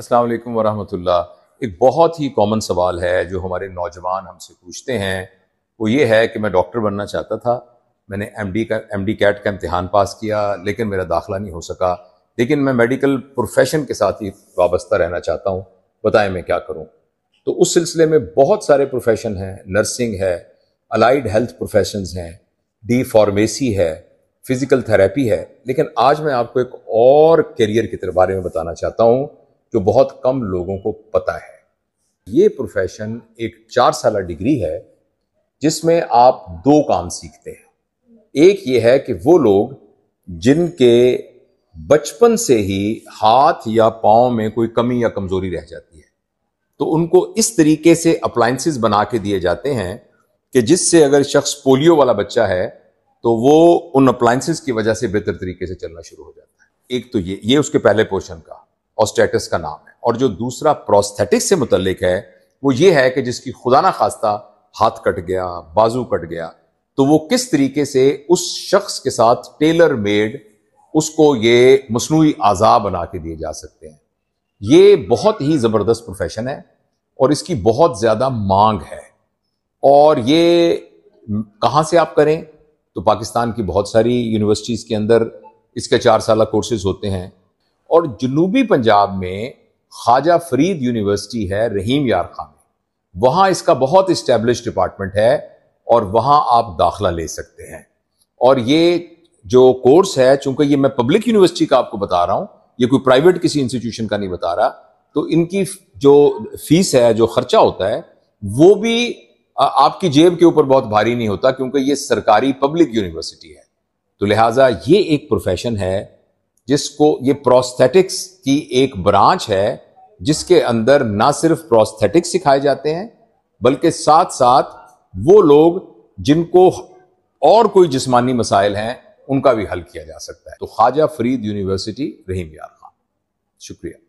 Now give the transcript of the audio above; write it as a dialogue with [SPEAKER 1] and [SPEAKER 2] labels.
[SPEAKER 1] अस्सलाम वालेकुम वरहमतुल्लाह एक बहुत ही कॉमन सवाल है जो हमारे नौजवान हमसे पूछते हैं वो ये है कि मैं डॉक्टर बनना चाहता था मैंने एम डी का एम डी कैट का इम्तहान पास किया लेकिन मेरा दाखिला नहीं हो सका लेकिन मैं मेडिकल प्रोफेशन के साथ ही वाबस्ता रहना चाहता हूँ बताएं मैं क्या करूँ तो उस सिलसिले में बहुत सारे प्रोफेशन हैं नर्सिंग है अलाइड हेल्थ प्रोफेशन हैं डी फार्मेसी है फिज़िकल थेरेपी है लेकिन आज मैं आपको एक और करियर के बारे में बताना चाहता हूँ जो बहुत कम लोगों को पता है ये प्रोफेशन एक चार साल डिग्री है जिसमें आप दो काम सीखते हैं एक ये है कि वो लोग जिनके बचपन से ही हाथ या पाँव में कोई कमी या कमजोरी रह जाती है तो उनको इस तरीके से अप्लाइंसिस बना के दिए जाते हैं कि जिससे अगर शख्स पोलियो वाला बच्चा है तो वो उन अप्लायंसेस की वजह से बेहतर तरीके से चलना शुरू हो जाता है एक तो ये ये उसके पहले पोर्शन का ऑस्टेटिस का नाम है और जो दूसरा प्रोस्थेटिक से मुतलिक है वो ये है कि जिसकी खुदा ना खास्ता हाथ कट गया बाजू कट गया तो वो किस तरीके से उस शख्स के साथ टेलर मेड उसको ये मसनू आज़ा बना के दिए जा सकते हैं ये बहुत ही ज़बरदस्त प्रोफेशन है और इसकी बहुत ज़्यादा मांग है और ये कहाँ से आप करें तो पाकिस्तान की बहुत सारी यूनिवर्सिटीज़ के अंदर इसके चार साल कोर्सेज होते हैं और जनूबी पंजाब में ख्वाजा फरीद यूनिवर्सिटी है रहीम यार खान में वहाँ इसका बहुत इस्टेब्लिश डिपार्टमेंट है और वहाँ आप दाखिला ले सकते हैं और ये जो कोर्स है चूंकि ये मैं पब्लिक यूनिवर्सिटी का आपको बता रहा हूँ ये कोई प्राइवेट किसी इंस्टीट्यूशन का नहीं बता रहा तो इनकी जो फीस है जो खर्चा होता है वो भी आपकी जेब के ऊपर बहुत भारी नहीं होता क्योंकि ये सरकारी पब्लिक यूनिवर्सिटी है तो लिहाजा ये एक प्रोफेशन है जिसको ये प्रोस्थेटिक्स की एक ब्रांच है जिसके अंदर ना सिर्फ प्रोस्थेटिक्स सिखाए जाते हैं बल्कि साथ साथ वो लोग जिनको और कोई जिस्मानी मसाइल हैं उनका भी हल किया जा सकता है तो ख्वाजा फरीद यूनिवर्सिटी रहीम यार खान शुक्रिया